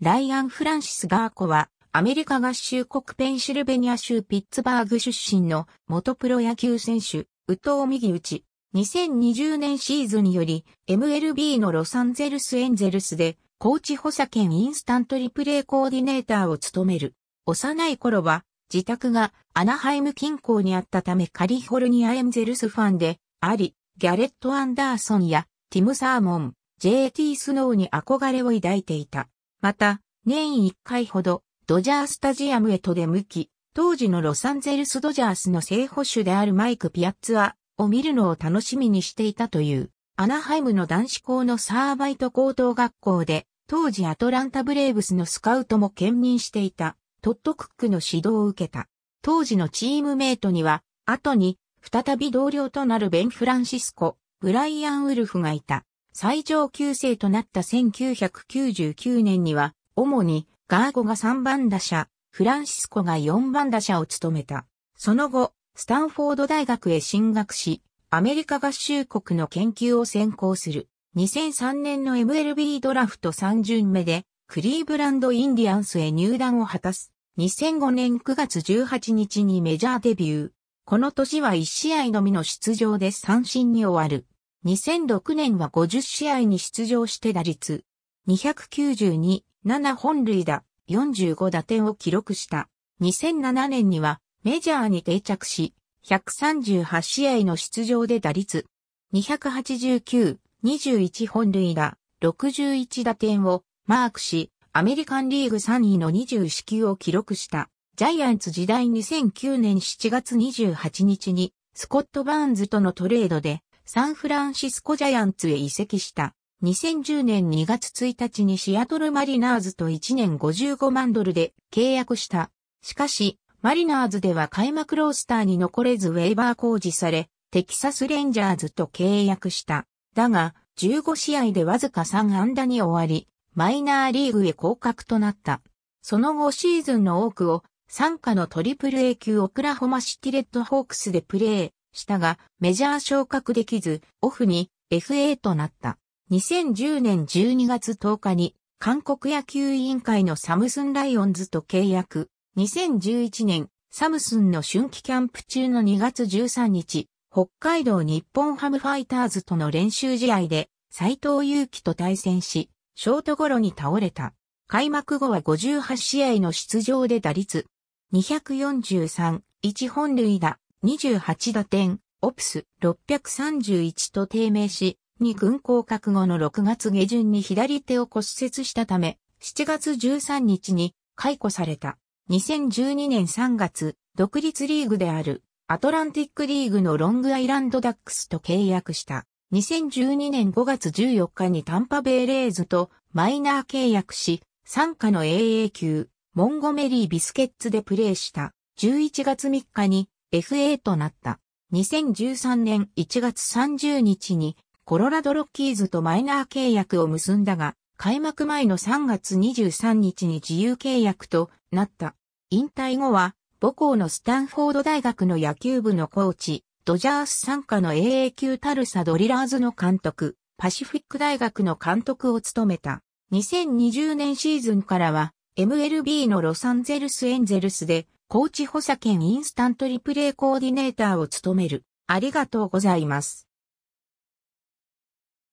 ライアン・フランシス・ガーコは、アメリカ合衆国ペンシルベニア州ピッツバーグ出身の元プロ野球選手、宇藤右打ち。2020年シーズンにより、MLB のロサンゼルス・エンゼルスで、コーチ補佐兼インスタントリプレイコーディネーターを務める。幼い頃は、自宅がアナハイム近郊にあったためカリフォルニアエンゼルスファンであり、ギャレット・アンダーソンやティム・サーモン、JT スノーに憧れを抱いていた。また、年1回ほど、ドジャースタジアムへと出向き、当時のロサンゼルスドジャースの正捕手であるマイク・ピアッツアを見るのを楽しみにしていたという、アナハイムの男子校のサーバイト高等学校で、当時アトランタブレーブスのスカウトも兼任していた、トット・クックの指導を受けた。当時のチームメイトには、後に、再び同僚となるベン・フランシスコ、ブライアン・ウルフがいた。最上級生となった1999年には、主にガーゴが3番打者、フランシスコが4番打者を務めた。その後、スタンフォード大学へ進学し、アメリカ合衆国の研究を専攻する。2003年の MLB ドラフト3巡目で、クリーブランドインディアンスへ入団を果たす。2005年9月18日にメジャーデビュー。この年は1試合のみの出場で三振に終わる。2006年は50試合に出場して打率292、7本塁打、45打点を記録した。2007年にはメジャーに定着し、138試合の出場で打率289、21本塁打、61打点をマークし、アメリカンリーグ3位の24球を記録した。ジャイアンツ時代2009年7月28日にスコット・バーンズとのトレードでサンフランシスコジャイアンツへ移籍した。2010年2月1日にシアトルマリナーズと1年55万ドルで契約した。しかし、マリナーズでは開幕ロースターに残れずウェイバー工事され、テキサスレンジャーズと契約した。だが、15試合でわずか3安打に終わり、マイナーリーグへ降格となった。その後シーズンの多くを、参加のトリプル A 級オクラホマシティレッドホークスでプレー、したが、メジャー昇格できず、オフに FA となった。2010年12月10日に、韓国野球委員会のサムスンライオンズと契約。2011年、サムスンの春季キャンプ中の2月13日、北海道日本ハムファイターズとの練習試合で、斎藤祐樹と対戦し、ショートゴロに倒れた。開幕後は58試合の出場で打率243、1本塁打、28打点、オプス631と低迷し、2軍降格後の6月下旬に左手を骨折したため、7月13日に解雇された。2012年3月、独立リーグであるアトランティックリーグのロングアイランドダックスと契約した。2012年5月14日にタンパベイレーズとマイナー契約し、参加の AA 級、モンゴメリービスケッツでプレーした。11月3日に FA となった。2013年1月30日にコロラドロッキーズとマイナー契約を結んだが、開幕前の3月23日に自由契約となった。引退後は母校のスタンフォード大学の野球部のコーチ、ドジャース参加の AA 級タルサドリラーズの監督、パシフィック大学の監督を務めた。2020年シーズンからは MLB のロサンゼルスエンゼルスで高知補佐県インスタントリプレイコーディネーターを務める。ありがとうございます。